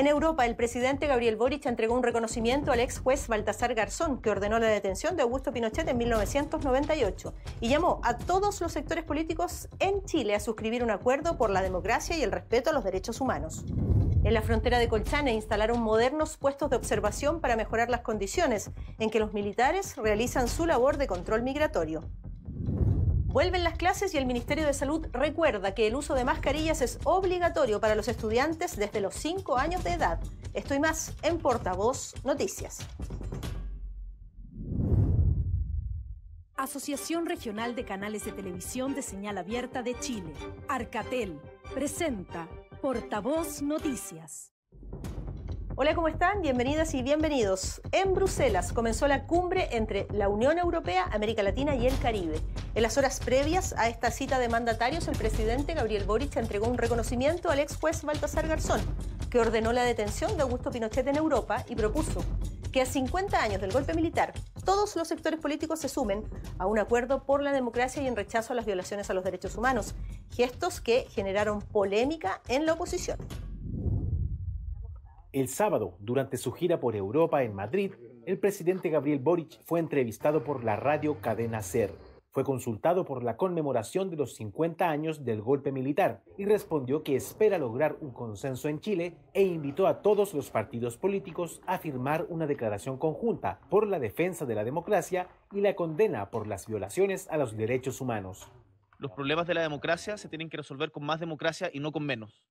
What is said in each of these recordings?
En Europa, el presidente Gabriel Boric entregó un reconocimiento al ex juez Baltasar Garzón, que ordenó la detención de Augusto Pinochet en 1998, y llamó a todos los sectores políticos en Chile a suscribir un acuerdo por la democracia y el respeto a los derechos humanos. En la frontera de Colchane instalaron modernos puestos de observación para mejorar las condiciones en que los militares realizan su labor de control migratorio. Vuelven las clases y el Ministerio de Salud recuerda que el uso de mascarillas es obligatorio para los estudiantes desde los 5 años de edad. Estoy más en Portavoz Noticias. Asociación Regional de Canales de Televisión de Señal Abierta de Chile, Arcatel, presenta Portavoz Noticias. Hola, ¿cómo están? Bienvenidas y bienvenidos. En Bruselas comenzó la cumbre entre la Unión Europea, América Latina y el Caribe. En las horas previas a esta cita de mandatarios, el presidente Gabriel Boric entregó un reconocimiento al ex juez Baltasar Garzón, que ordenó la detención de Augusto Pinochet en Europa y propuso que a 50 años del golpe militar, todos los sectores políticos se sumen a un acuerdo por la democracia y en rechazo a las violaciones a los derechos humanos, gestos que generaron polémica en la oposición. El sábado, durante su gira por Europa en Madrid, el presidente Gabriel Boric fue entrevistado por la radio Cadena Ser. Fue consultado por la conmemoración de los 50 años del golpe militar y respondió que espera lograr un consenso en Chile e invitó a todos los partidos políticos a firmar una declaración conjunta por la defensa de la democracia y la condena por las violaciones a los derechos humanos. Los problemas de la democracia se tienen que resolver con más democracia y no con menos.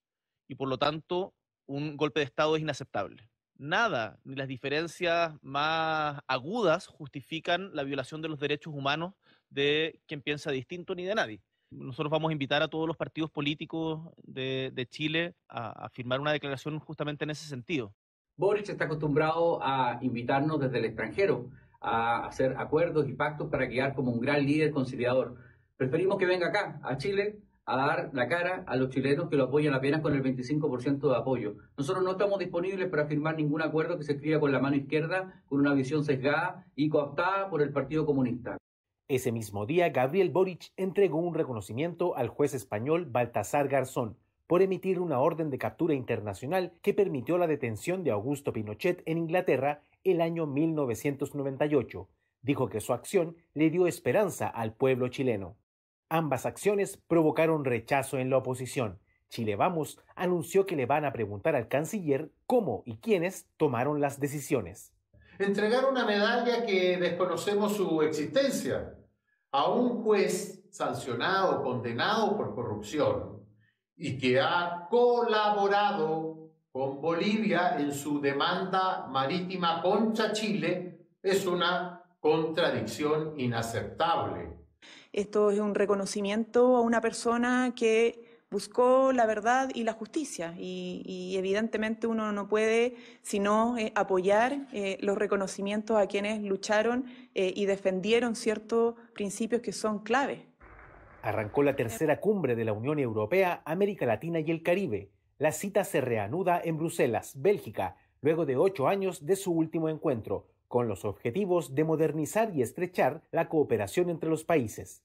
Y por lo tanto, un golpe de Estado es inaceptable. Nada, ni las diferencias más agudas justifican la violación de los derechos humanos de quien piensa distinto ni de nadie. Nosotros vamos a invitar a todos los partidos políticos de, Chile a, firmar una declaración justamente en ese sentido. Boric está acostumbrado a invitarnos desde el extranjero a hacer acuerdos y pactos para guiar como un gran líder conciliador. Preferimos que venga acá, a Chile, a dar la cara a los chilenos que lo apoyan apenas con el 25% de apoyo. Nosotros no estamos disponibles para firmar ningún acuerdo que se escriba con la mano izquierda, con una visión sesgada y cooptada por el Partido Comunista. Ese mismo día, Gabriel Boric entregó un reconocimiento al juez español Baltasar Garzón por emitir una orden de captura internacional que permitió la detención de Augusto Pinochet en Inglaterra el año 1998. Dijo que su acción le dio esperanza al pueblo chileno. Ambas acciones provocaron rechazo en la oposición. Chile Vamos anunció que le van a preguntar al canciller cómo y quiénes tomaron las decisiones. Entregar una medalla que desconocemos su existencia a un juez sancionado, condenado por corrupción y que ha colaborado con Bolivia en su demanda marítima contra Chile es una contradicción inaceptable. Esto es un reconocimiento a una persona que buscó la verdad y la justicia y, evidentemente uno no puede sino eh, apoyar eh, los reconocimientos a quienes lucharon eh, y defendieron ciertos principios que son clave. Arrancó la tercera cumbre de la Unión Europea, América Latina y el Caribe. La cita se reanuda en Bruselas, Bélgica, luego de ocho años de su último encuentro, con los objetivos de modernizar y estrechar la cooperación entre los países.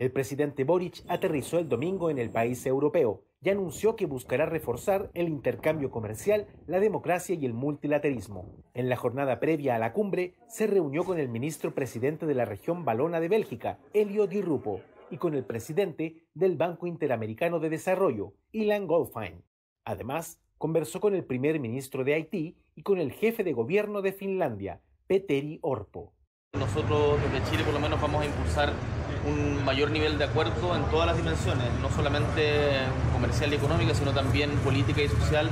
El presidente Boric aterrizó el domingo en el país europeo y anunció que buscará reforzar el intercambio comercial, la democracia y el multilateralismo. En la jornada previa a la cumbre, se reunió con el ministro presidente de la región valona de Bélgica, Elio Di Rupo, y con el presidente del Banco Interamericano de Desarrollo, Ilan Goldfein. Además, conversó con el primer ministro de Haití y con el jefe de gobierno de Finlandia, Peteri Orpo. Nosotros desde Chile por lo menos vamos a impulsar un mayor nivel de acuerdo en todas las dimensiones, no solamente comercial y económica, sino también política y social.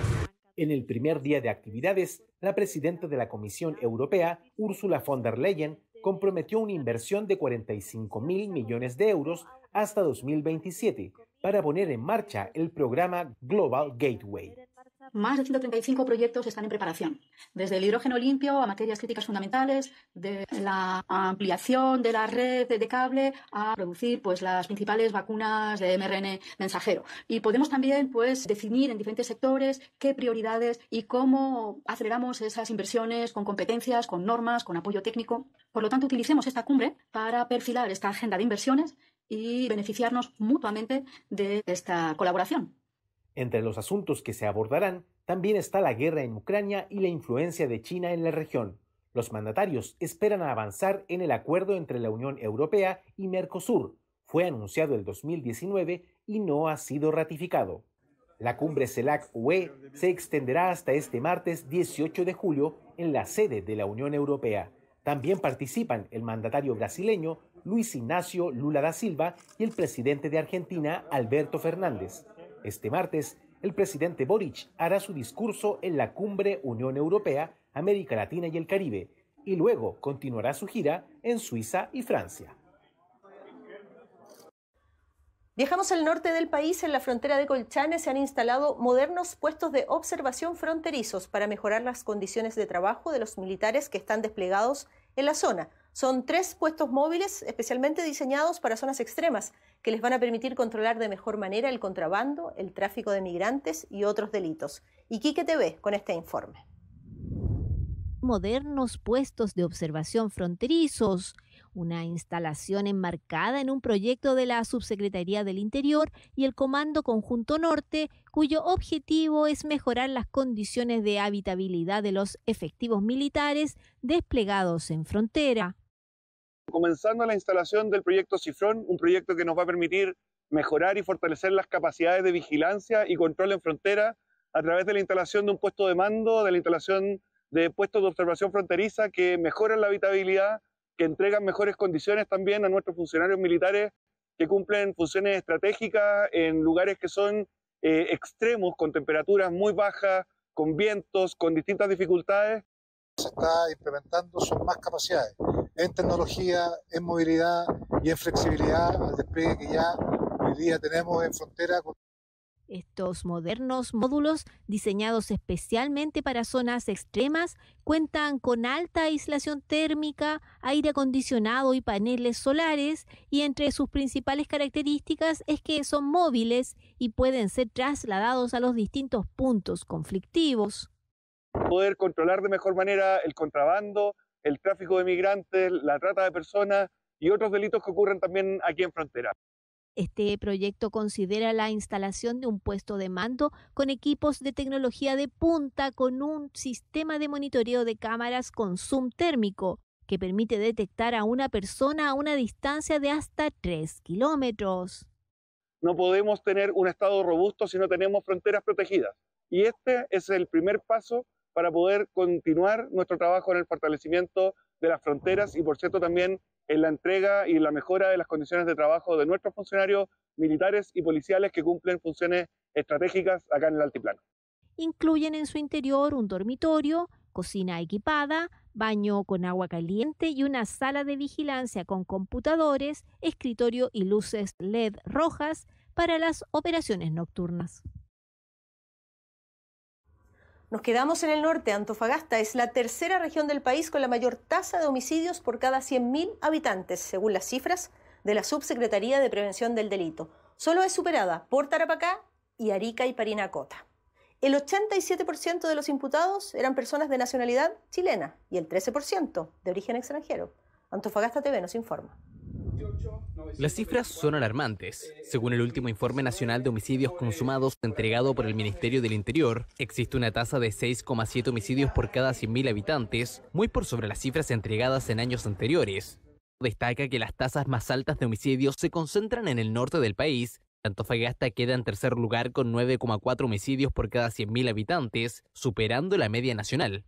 En el primer día de actividades, la presidenta de la Comisión Europea, Ursula von der Leyen, comprometió una inversión de 45 mil millones de euros hasta 2027 para poner en marcha el programa Global Gateway más de 135 proyectos están en preparación, desde el hidrógeno limpio a materias críticas fundamentales, de la ampliación de la red de cable a producir pues, las principales vacunas de mRNA mensajero. Y podemos también pues, definir en diferentes sectores qué prioridades y cómo aceleramos esas inversiones con competencias, con normas, con apoyo técnico. Por lo tanto, utilicemos esta cumbre para perfilar esta agenda de inversiones y beneficiarnos mutuamente de esta colaboración. Entre los asuntos que se abordarán también está la guerra en Ucrania y la influencia de China en la región. Los mandatarios esperan avanzar en el acuerdo entre la Unión Europea y Mercosur. Fue anunciado el 2019 y no ha sido ratificado. La cumbre CELAC-UE se extenderá hasta este martes 18 de julio en la sede de la Unión Europea. También participan el mandatario brasileño Luis Ignacio Lula da Silva y el presidente de Argentina Alberto Fernández. Este martes, el presidente Boric hará su discurso en la cumbre Unión Europea, América Latina y el Caribe, y luego continuará su gira en Suiza y Francia. Viajamos al norte del país, en la frontera de Colchane se han instalado modernos puestos de observación fronterizos para mejorar las condiciones de trabajo de los militares que están desplegados en la zona. Son tres puestos móviles especialmente diseñados para zonas extremas, que les van a permitir controlar de mejor manera el contrabando, el tráfico de migrantes y otros delitos. Y te ve con este informe. Modernos puestos de observación fronterizos, una instalación enmarcada en un proyecto de la Subsecretaría del Interior y el Comando Conjunto Norte, cuyo objetivo es mejorar las condiciones de habitabilidad de los efectivos militares desplegados en frontera comenzando la instalación del proyecto Cifrón, un proyecto que nos va a permitir mejorar y fortalecer las capacidades de vigilancia y control en frontera a través de la instalación de un puesto de mando, de la instalación de puestos de observación fronteriza que mejoran la habitabilidad, que entregan mejores condiciones también a nuestros funcionarios militares que cumplen funciones estratégicas en lugares que son eh, extremos, con temperaturas muy bajas, con vientos, con distintas dificultades. Se está implementando son más capacidades en tecnología, en movilidad y en flexibilidad al despliegue que ya hoy día tenemos en frontera con estos modernos módulos, diseñados especialmente para zonas extremas, cuentan con alta aislación térmica, aire acondicionado y paneles solares, y entre sus principales características es que son móviles y pueden ser trasladados a los distintos puntos conflictivos. Poder controlar de mejor manera el contrabando, el tráfico de migrantes, la trata de personas y otros delitos que ocurren también aquí en frontera. Este proyecto considera la instalación de un puesto de mando con equipos de tecnología de punta con un sistema de monitoreo de cámaras con zoom térmico que permite detectar a una persona a una distancia de hasta 3 kilómetros. No podemos tener un Estado robusto si no tenemos fronteras protegidas. Y este es el primer paso para poder continuar nuestro trabajo en el fortalecimiento de las fronteras y, por cierto, también en la entrega y la mejora de las condiciones de trabajo de nuestros funcionarios militares y policiales que cumplen funciones estratégicas acá en el altiplano. Incluyen en su interior un dormitorio, cocina equipada, baño con agua caliente y una sala de vigilancia con computadores, escritorio y luces LED rojas para las operaciones nocturnas. Nos quedamos en el norte. Antofagasta es la tercera región del país con la mayor tasa de homicidios por cada 100.000 habitantes, según las cifras de la Subsecretaría de Prevención del Delito. Solo es superada por Tarapacá y Arica y Parinacota. El 87% de los imputados eran personas de nacionalidad chilena y el 13% de origen extranjero. Antofagasta TV nos informa. Las cifras son alarmantes. Según el último informe nacional de homicidios consumados entregado por el Ministerio del Interior, existe una tasa de 6,7 homicidios por cada 100.000 habitantes, muy por sobre las cifras entregadas en años anteriores. Destaca que las tasas más altas de homicidios se concentran en el norte del país, Antofagasta queda en tercer lugar con 9,4 homicidios por cada 100.000 habitantes, superando la media nacional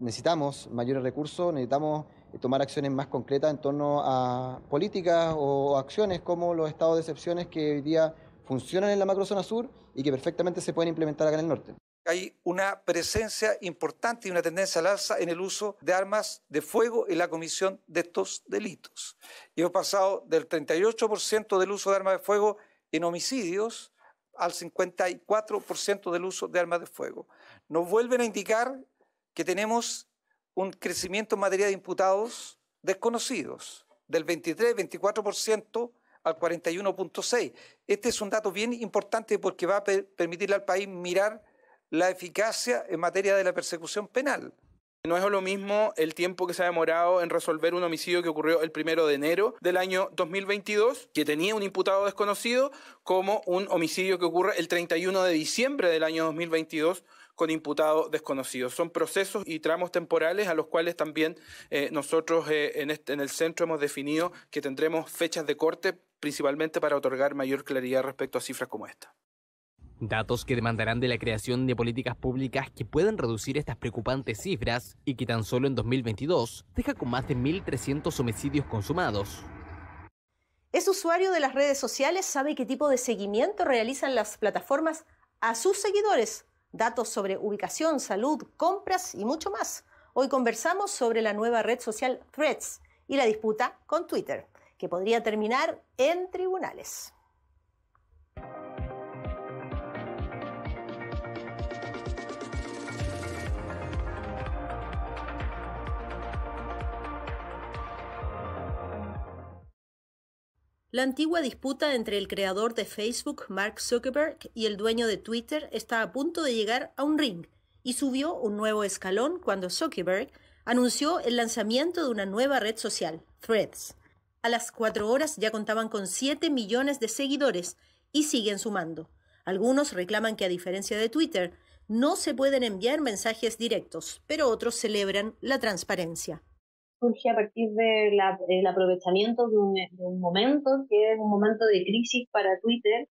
necesitamos mayores recursos, necesitamos eh, tomar acciones más concretas en torno a políticas o acciones como los estados de excepciones que hoy día funcionan en la macrozona sur y que perfectamente se pueden implementar acá en el norte. Hay una presencia importante y una tendencia al alza en el uso de armas de fuego en la comisión de estos delitos. hemos pasado del 38% del uso de armas de fuego en homicidios al 54% del uso de armas de fuego. Nos vuelven a indicar que tenemos un crecimiento en materia de imputados desconocidos, del 23-24% al 41.6%. Este es un dato bien importante porque va a permitirle al país mirar la eficacia en materia de la persecución penal. No es lo mismo el tiempo que se ha demorado en resolver un homicidio que ocurrió el primero de enero del año 2022, que tenía un imputado desconocido, como un homicidio que ocurre el 31 de diciembre del año 2022 con imputados desconocidos... Son procesos y tramos temporales a los cuales también eh, nosotros eh, este, en el centro hemos definido que tendremos fechas de corte principalmente para otorgar mayor claridad respecto a cifras como esta. Datos que demandarán de la creación de políticas públicas que puedan reducir estas preocupantes cifras y que tan solo en 2022 deja con más de 1.300 homicidios consumados. ¿Es usuario de las redes sociales? ¿Sabe qué tipo de seguimiento realizan las plataformas a sus seguidores? datos sobre ubicación, salud, compras y mucho más. Hoy conversamos sobre la nueva red social Threads y la disputa con Twitter, que podría terminar en tribunales. La antigua disputa entre el creador de Facebook, Mark Zuckerberg, y el dueño de Twitter está a punto de llegar a un ring y subió un nuevo escalón cuando Zuckerberg anunció el lanzamiento de una nueva red social, Threads. A las cuatro horas ya contaban con siete millones de seguidores y siguen sumando. Algunos reclaman que a diferencia de Twitter, no se pueden enviar mensajes directos, pero otros celebran la transparencia surge a partir del el aprovechamiento de un, momento que es un momento de crisis para Twitter,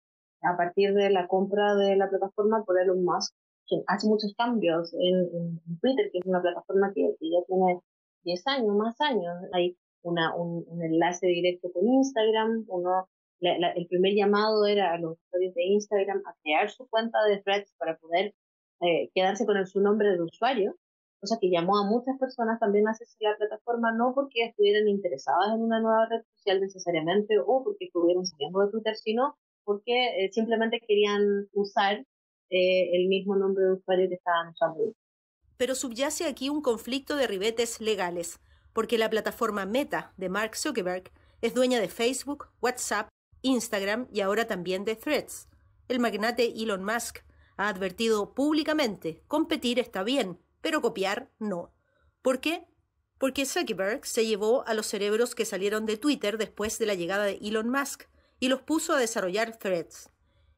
a partir de la compra de la plataforma por Elon Musk, que hace muchos cambios en, Twitter, que es una plataforma que, ya tiene 10 años, más años. Hay una, un, enlace directo con Instagram, uno el primer llamado era a los usuarios de Instagram a crear su cuenta de threads para poder eh, quedarse con el, su nombre de usuario cosa que llamó a muchas personas también a a la plataforma, no porque estuvieran interesadas en una nueva red social necesariamente o porque estuvieran siguiendo de Twitter, sino porque eh, simplemente querían usar eh, el mismo nombre de usuario que estaban usando. Pero subyace aquí un conflicto de ribetes legales, porque la plataforma Meta de Mark Zuckerberg es dueña de Facebook, WhatsApp, Instagram y ahora también de Threads. El magnate Elon Musk ha advertido públicamente, competir está bien, pero copiar no. ¿Por qué? Porque Zuckerberg se llevó a los cerebros que salieron de Twitter después de la llegada de Elon Musk y los puso a desarrollar threads.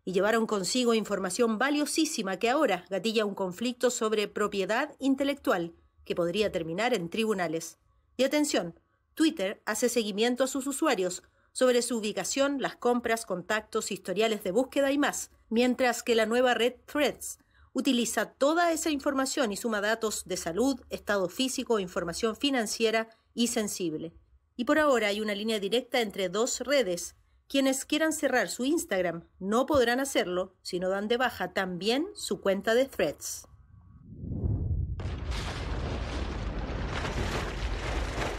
Y llevaron consigo información valiosísima que ahora gatilla un conflicto sobre propiedad intelectual que podría terminar en tribunales. Y atención, Twitter hace seguimiento a sus usuarios sobre su ubicación, las compras, contactos, historiales de búsqueda y más, mientras que la nueva red Threads utiliza toda esa información y suma datos de salud, estado físico, información financiera y sensible. Y por ahora hay una línea directa entre dos redes. Quienes quieran cerrar su Instagram no podrán hacerlo si no dan de baja también su cuenta de threads.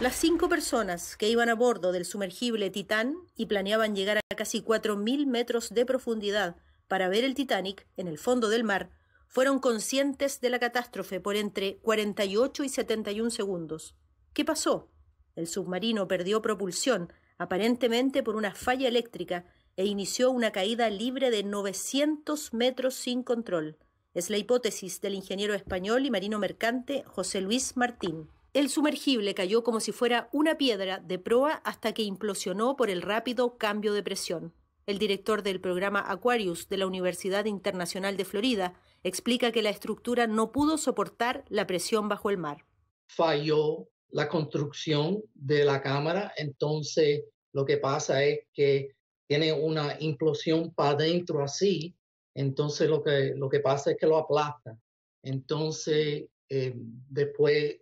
Las cinco personas que iban a bordo del sumergible Titán y planeaban llegar a casi 4.000 metros de profundidad para ver el Titanic en el fondo del mar fueron conscientes de la catástrofe por entre 48 y 71 segundos. ¿Qué pasó? El submarino perdió propulsión, aparentemente por una falla eléctrica, e inició una caída libre de 900 metros sin control. Es la hipótesis del ingeniero español y marino mercante José Luis Martín. El sumergible cayó como si fuera una piedra de proa hasta que implosionó por el rápido cambio de presión. El director del programa Aquarius de la Universidad Internacional de Florida, explica que la estructura no pudo soportar la presión bajo el mar. Falló la construcción de la cámara, entonces lo que pasa es que tiene una implosión para adentro así, entonces lo que, lo que pasa es que lo aplasta. Entonces eh, después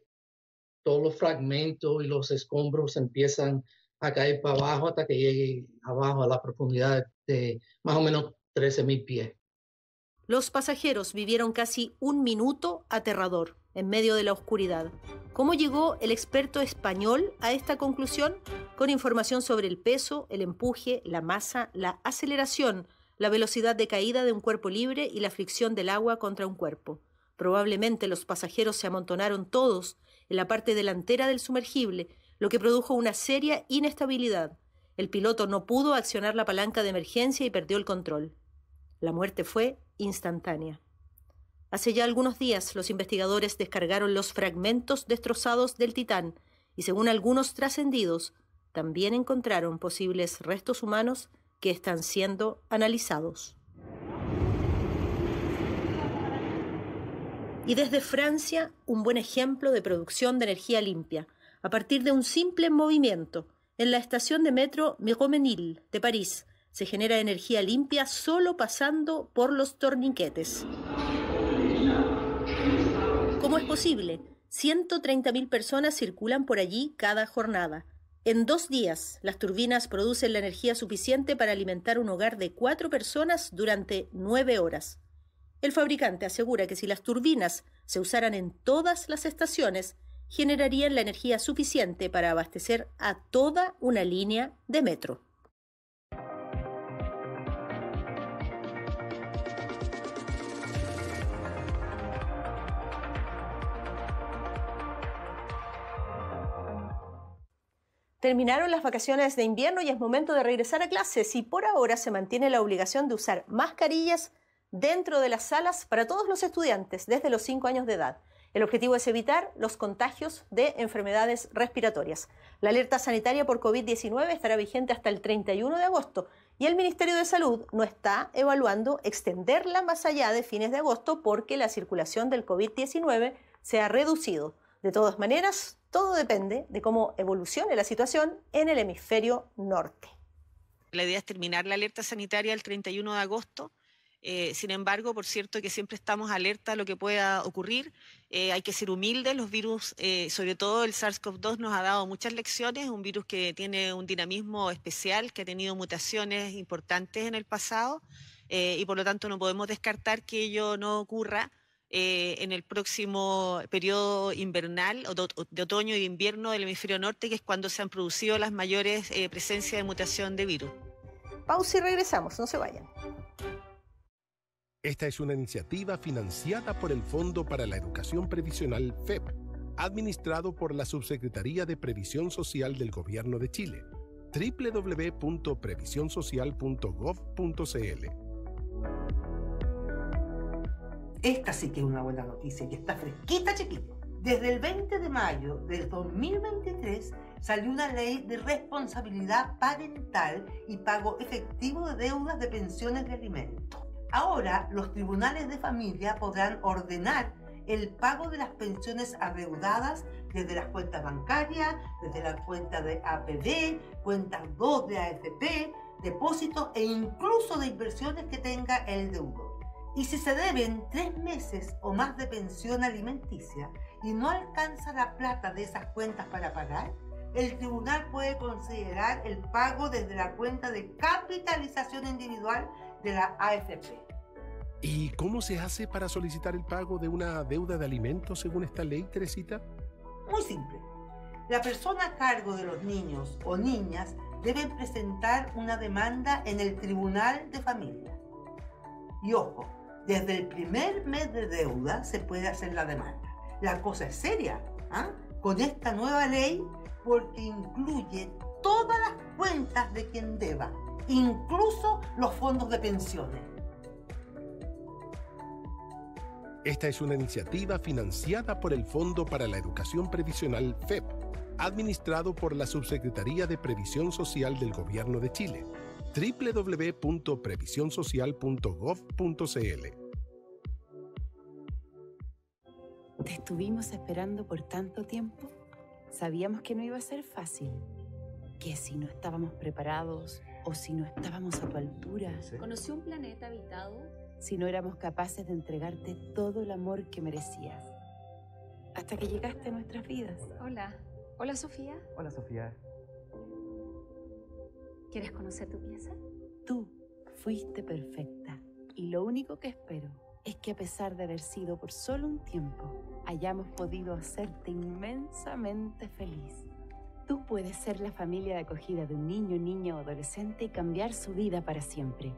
todos los fragmentos y los escombros empiezan a caer para abajo hasta que llegue abajo a la profundidad de más o menos 13.000 pies. Los pasajeros vivieron casi un minuto aterrador en medio de la oscuridad. ¿Cómo llegó el experto español a esta conclusión? Con información sobre el peso, el empuje, la masa, la aceleración, la velocidad de caída de un cuerpo libre y la fricción del agua contra un cuerpo. Probablemente los pasajeros se amontonaron todos en la parte delantera del sumergible, lo que produjo una seria inestabilidad. El piloto no pudo accionar la palanca de emergencia y perdió el control. La muerte fue instantánea. Hace ya algunos días los investigadores descargaron los fragmentos destrozados del Titán y según algunos trascendidos, también encontraron posibles restos humanos que están siendo analizados. Y desde Francia, un buen ejemplo de producción de energía limpia, a partir de un simple movimiento en la estación de metro Miromenil de París, se genera energía limpia solo pasando por los torniquetes. ¿Cómo es posible? 130.000 personas circulan por allí cada jornada. En dos días, las turbinas producen la energía suficiente para alimentar un hogar de cuatro personas durante nueve horas. El fabricante asegura que si las turbinas se usaran en todas las estaciones, generarían la energía suficiente para abastecer a toda una línea de metro. Terminaron las vacaciones de invierno y es momento de regresar a clases y por ahora se mantiene la obligación de usar mascarillas dentro de las salas para todos los estudiantes desde los 5 años de edad. El objetivo es evitar los contagios de enfermedades respiratorias. La alerta sanitaria por COVID-19 estará vigente hasta el 31 de agosto y el Ministerio de Salud no está evaluando extenderla más allá de fines de agosto porque la circulación del COVID-19 se ha reducido. De todas maneras, todo depende de cómo evolucione la situación en el hemisferio norte. La idea es terminar la alerta sanitaria el 31 de agosto. Eh, sin embargo, por cierto, que siempre estamos alerta a lo que pueda ocurrir. Eh, hay que ser humildes. Los virus, eh, sobre todo el SARS-CoV-2, nos ha dado muchas lecciones. Un virus que tiene un dinamismo especial, que ha tenido mutaciones importantes en el pasado. y por lo tanto, no podemos descartar que ello no ocurra eh, en el próximo periodo invernal, o de otoño e invierno del hemisferio norte, que es cuando se han producido las mayores eh, presencias de mutación de virus. Pausa y regresamos, no se vayan. Esta es una iniciativa financiada por el Fondo para la Educación Previsional FEP, administrado por la Subsecretaría de Previsión Social del Gobierno de Chile www.previsionsocial.gov.cl esta sí que es una buena noticia que está fresquita, chiquito. Desde el 20 de mayo del 2023 salió una ley de responsabilidad parental y pago efectivo de deudas de pensiones de alimentos. Ahora los tribunales de familia podrán ordenar el pago de las pensiones adeudadas desde las cuentas bancarias, desde la cuenta de APD, cuentas 2 de AFP, depósitos e incluso de inversiones que tenga el deudor. Y si se deben tres meses o más de pensión alimenticia y no alcanza la plata de esas cuentas para pagar, el tribunal puede considerar el pago desde la cuenta de capitalización individual de la AFP. ¿Y cómo se hace para solicitar el pago de una deuda de alimentos según esta ley, Teresita? Muy simple. La persona a cargo de los niños o niñas debe presentar una demanda en el Tribunal de Familia. Y ojo, desde el primer mes de deuda se puede hacer la demanda. La cosa es seria ¿ah? con esta nueva ley porque incluye todas las cuentas de quien deba, incluso los fondos de pensiones. Esta es una iniciativa financiada por el Fondo para la Educación Previsional FEP, administrado por la Subsecretaría de Previsión Social del Gobierno de Chile www.previsionsocial.gov.cl. Te estuvimos esperando por tanto tiempo. Sabíamos que no iba a ser fácil. Que si no estábamos preparados o si no estábamos a tu altura. ¿Conocí un planeta habitado? Si no éramos capaces de entregarte todo el amor que merecías. Hasta que llegaste a nuestras vidas. Hola. Hola, Sofía. Hola, Sofía. ¿Quieres conocer tu pieza? Tú fuiste perfecta y lo único que espero es que a pesar de haber sido por solo un tiempo, hayamos podido hacerte inmensamente feliz. Tú puedes ser la familia de acogida de un niño, niña o adolescente y cambiar su vida para siempre.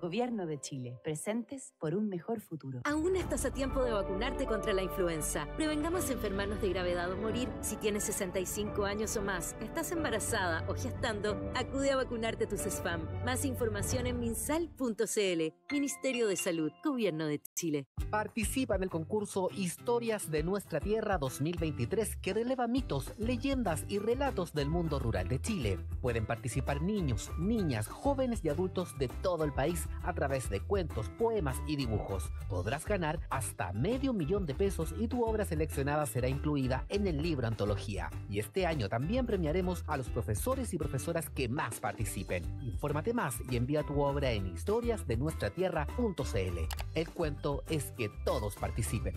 Gobierno de Chile. Presentes por un mejor futuro. Aún estás a tiempo de vacunarte contra la influenza. Prevengamos enfermarnos de gravedad o morir. Si tienes 65 años o más, estás embarazada o gestando, acude a vacunarte tus spam. Más información en minsal.cl. Ministerio de Salud, Gobierno de Chile. Participa en el concurso Historias de nuestra Tierra 2023 que releva mitos, leyendas y relatos del mundo rural de Chile. Pueden participar niños, niñas, jóvenes y adultos de todo el país a través de cuentos, poemas y dibujos. Podrás ganar hasta medio millón de pesos y tu obra seleccionada será incluida en el libro Antología. Y este año también premiaremos a los profesores y profesoras que más participen. Infórmate más y envía tu obra en historiasdenuestratierra.cl. El cuento es que todos participen.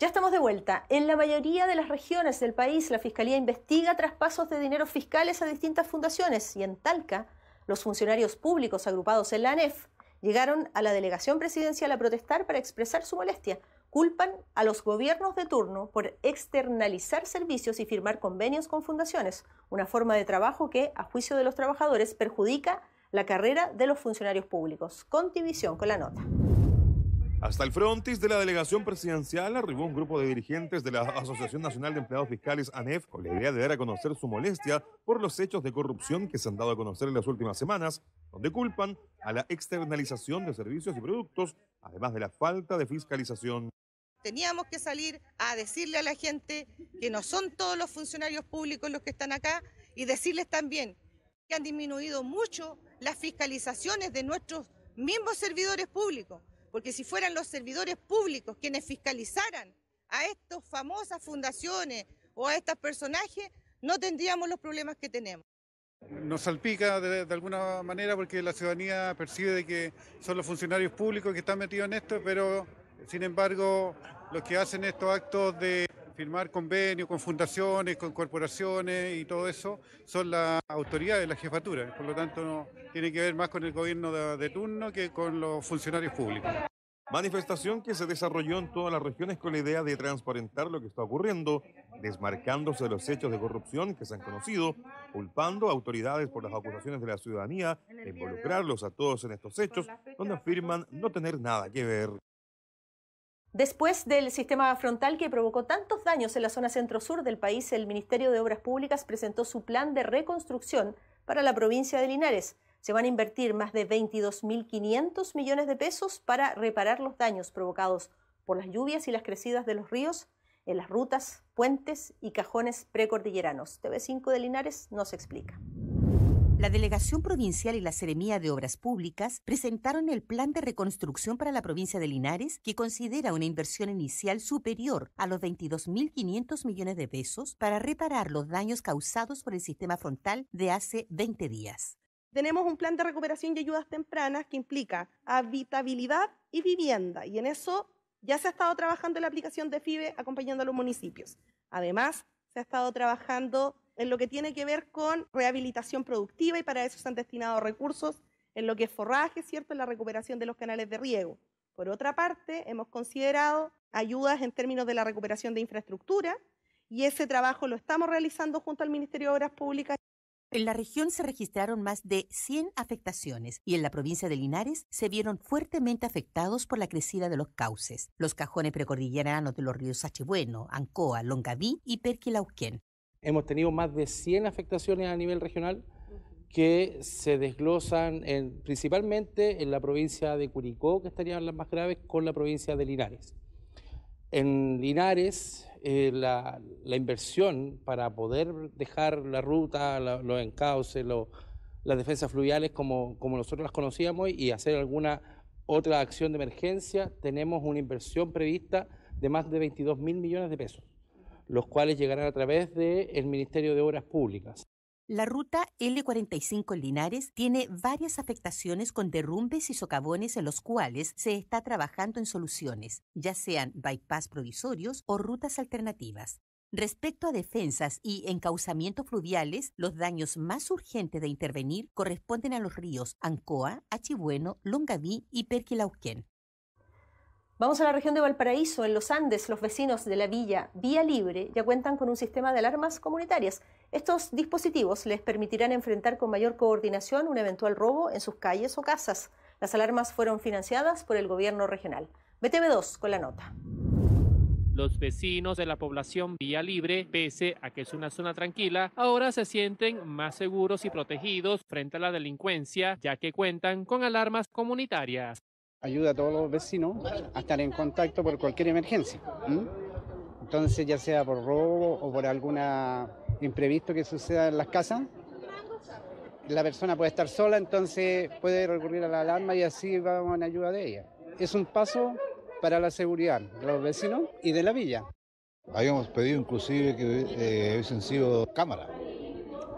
Ya estamos de vuelta. En la mayoría de las regiones del país, la Fiscalía investiga traspasos de dinero fiscales a distintas fundaciones y en Talca, los funcionarios públicos agrupados en la ANEF llegaron a la delegación presidencial a protestar para expresar su molestia. Culpan a los gobiernos de turno por externalizar servicios y firmar convenios con fundaciones, una forma de trabajo que, a juicio de los trabajadores, perjudica la carrera de los funcionarios públicos. Contivisión con la nota. Hasta el frontis de la delegación presidencial arribó un grupo de dirigentes de la Asociación Nacional de Empleados Fiscales, ANEF, con la idea de dar a conocer su molestia por los hechos de corrupción que se han dado a conocer en las últimas semanas, donde culpan a la externalización de servicios y productos, además de la falta de fiscalización. Teníamos que salir a decirle a la gente que no son todos los funcionarios públicos los que están acá y decirles también que han disminuido mucho las fiscalizaciones de nuestros mismos servidores públicos porque si fueran los servidores públicos quienes fiscalizaran a estas famosas fundaciones o a estos personajes, no tendríamos los problemas que tenemos. Nos salpica de, alguna manera porque la ciudadanía percibe que son los funcionarios públicos que están metidos en esto, pero sin embargo los que hacen estos actos de firmar convenios con fundaciones, con corporaciones y todo eso, son las autoridades, la jefatura, Por lo tanto, no, tiene que ver más con el gobierno de, turno que con los funcionarios públicos. Manifestación que se desarrolló en todas las regiones con la idea de transparentar lo que está ocurriendo, desmarcándose de los hechos de corrupción que se han conocido, culpando a autoridades por las acusaciones de la ciudadanía, e involucrarlos a todos en estos hechos, donde afirman no tener nada que ver. Después del sistema frontal que provocó tantos daños en la zona centro-sur del país, el Ministerio de Obras Públicas presentó su plan de reconstrucción para la provincia de Linares. Se van a invertir más de 22.500 millones de pesos para reparar los daños provocados por las lluvias y las crecidas de los ríos en las rutas, puentes y cajones precordilleranos. TV5 de Linares nos explica. La Delegación Provincial y la Seremía de Obras Públicas presentaron el plan de reconstrucción para la provincia de Linares, que considera una inversión inicial superior a los 22.500 millones de pesos para reparar los daños causados por el sistema frontal de hace 20 días. Tenemos un plan de recuperación y ayudas tempranas que implica habitabilidad y vivienda, y en eso ya se ha estado trabajando en la aplicación de FIBE acompañando a los municipios. Además, se ha estado trabajando en lo que tiene que ver con rehabilitación productiva y para eso se han destinado recursos en lo que es forraje, ¿cierto?, en la recuperación de los canales de riego. Por otra parte, hemos considerado ayudas en términos de la recuperación de infraestructura y ese trabajo lo estamos realizando junto al Ministerio de Obras Públicas. En la región se registraron más de 100 afectaciones y en la provincia de Linares se vieron fuertemente afectados por la crecida de los cauces, los cajones precordilleranos de los ríos Sachibueno, Ancoa, Longaví y Perquilauquén, Hemos tenido más de 100 afectaciones a nivel regional que se desglosan principalmente en la provincia de Curicó, que estarían las más graves, con la provincia de Linares. En Linares, eh, la, inversión para poder dejar la ruta, los encauces, las defensas fluviales como, como nosotros las conocíamos y hacer alguna otra acción de emergencia, tenemos una inversión prevista de más de 22 mil millones de pesos los cuales llegarán a través del Ministerio de Obras Públicas. La ruta L45 Linares tiene varias afectaciones con derrumbes y socavones en los cuales se está trabajando en soluciones, ya sean bypass provisorios o rutas alternativas. Respecto a defensas y encauzamientos fluviales, los daños más urgentes de intervenir corresponden a los ríos Ancoa, Achibueno, Longaví y Perquilauquén. Vamos a la región de Valparaíso, en los Andes, los vecinos de la villa Vía Libre ya cuentan con un sistema de alarmas comunitarias. Estos dispositivos les permitirán enfrentar con mayor coordinación un eventual robo en sus calles o casas. Las alarmas fueron financiadas por el gobierno regional. BTV2 con la nota los vecinos de la población Vía Libre, pese a que es una zona tranquila, ahora se sienten más seguros y protegidos frente a la delincuencia, ya que cuentan con alarmas comunitarias ayuda a todos los vecinos a estar en contacto por cualquier emergencia. Entonces, ya sea por robo o por algún imprevisto que suceda en las casas, la persona puede estar sola, entonces puede recurrir a la alarma y así vamos en ayuda de ella. Es un paso para la seguridad de los vecinos y de la villa. Habíamos pedido inclusive que eh, hubiesen sido cámaras,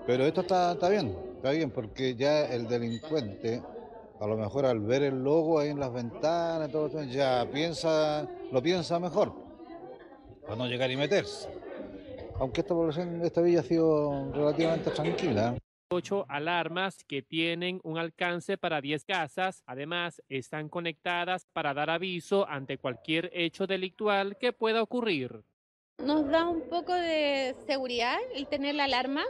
pero esto está bien, está bien porque ya el delincuente a lo mejor al ver el logo ahí en las ventanas, todo, eso ya piensa, lo piensa mejor, para no llegar y meterse. Aunque esta población, esta villa ha sido relativamente tranquila ocho alarmas que tienen un alcance para 10 casas. Además, están conectadas para dar aviso ante cualquier hecho delictual que pueda ocurrir. Nos da un poco de seguridad el tener la alarma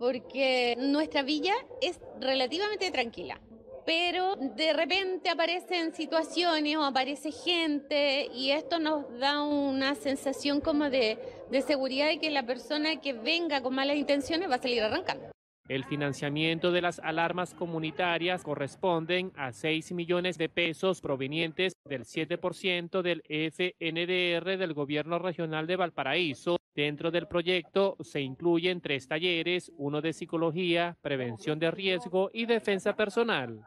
porque nuestra villa es relativamente tranquila pero de repente aparecen situaciones o aparece gente y esto nos da una sensación como de, seguridad de que la persona que venga con malas intenciones va a salir arrancando. El financiamiento de las alarmas comunitarias corresponden a 6 millones de pesos provenientes del 7% del FNDR del Gobierno Regional de Valparaíso. Dentro del proyecto se incluyen tres talleres, uno de psicología, prevención de riesgo y defensa personal.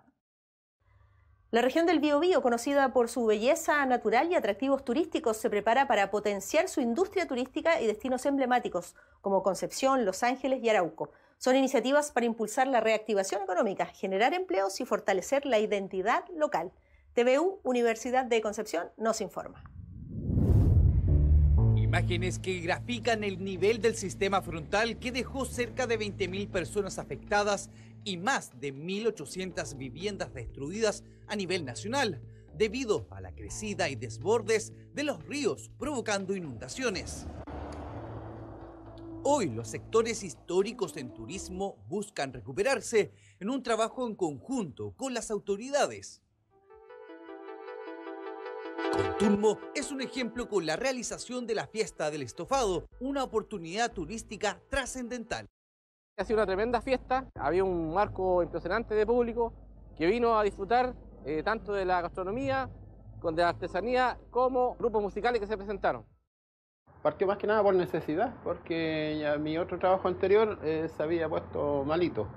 La región del Biobío, conocida por su belleza natural y atractivos turísticos, se prepara para potenciar su industria turística y destinos emblemáticos como Concepción, Los Ángeles y Arauco. Son iniciativas para impulsar la reactivación económica, generar empleos y fortalecer la identidad local. TVU, Universidad de Concepción, nos informa. Imágenes que grafican el nivel del sistema frontal que dejó cerca de 20.000 personas afectadas y más de 1.800 viviendas destruidas a nivel nacional debido a la crecida y desbordes de los ríos provocando inundaciones. Hoy los sectores históricos en turismo buscan recuperarse en un trabajo en conjunto con las autoridades. Conturmo es un ejemplo con la realización de la fiesta del estofado, una oportunidad turística trascendental. Ha sido una tremenda fiesta, había un marco impresionante de público que vino a disfrutar eh, tanto de la gastronomía, de la artesanía, como grupos musicales que se presentaron. Partió más que nada por necesidad, porque mi otro trabajo anterior eh, se había puesto malito.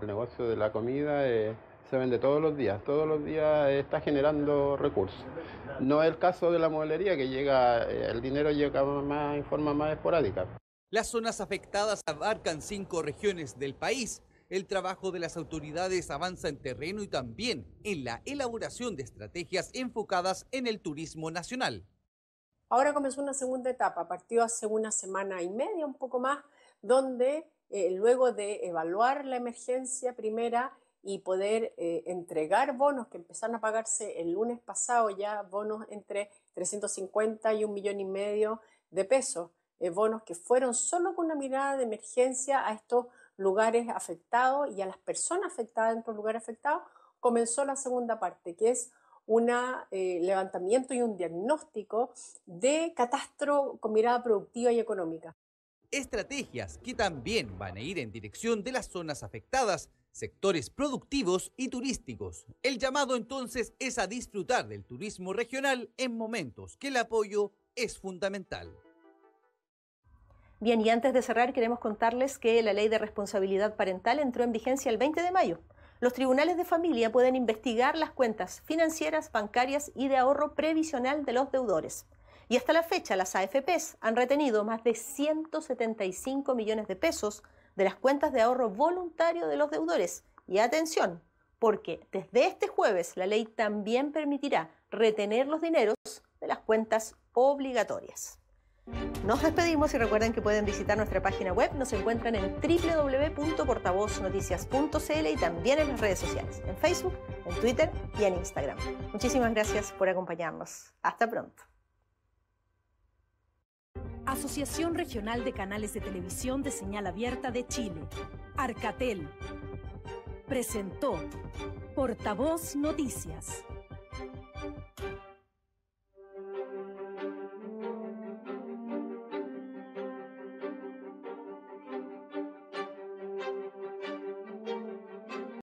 El negocio de la comida eh, se vende todos los días, todos los días está generando recursos. No es el caso de la modelería, que llega, el dinero llega más, en forma más esporádica. Las zonas afectadas abarcan cinco regiones del país. El trabajo de las autoridades avanza en terreno y también en la elaboración de estrategias enfocadas en el turismo nacional. Ahora comenzó una segunda etapa, partió hace una semana y media, un poco más, donde eh, luego de evaluar la emergencia primera y poder eh, entregar bonos que empezaron a pagarse el lunes pasado ya, bonos entre 350 y un millón y medio de pesos eh, bonos que fueron solo con una mirada de emergencia a estos lugares afectados y a las personas afectadas en estos lugares afectados, comenzó la segunda parte, que es un eh, levantamiento y un diagnóstico de catastro con mirada productiva y económica. Estrategias que también van a ir en dirección de las zonas afectadas, sectores productivos y turísticos. El llamado entonces es a disfrutar del turismo regional en momentos que el apoyo es fundamental. Bien, y antes de cerrar, queremos contarles que la ley de responsabilidad parental entró en vigencia el 20 de mayo. Los tribunales de familia pueden investigar las cuentas financieras, bancarias y de ahorro previsional de los deudores. Y hasta la fecha, las AFPs han retenido más de 175 millones de pesos de las cuentas de ahorro voluntario de los deudores. Y atención, porque desde este jueves la ley también permitirá retener los dineros de las cuentas obligatorias. Nos despedimos y recuerden que pueden visitar nuestra página web. Nos encuentran en www.portavoznoticias.cl y también en las redes sociales, en Facebook, en Twitter y en Instagram. Muchísimas gracias por acompañarnos. Hasta pronto. Asociación Regional de Canales de Televisión de Señal Abierta de Chile, Arcatel, presentó Portavoz Noticias.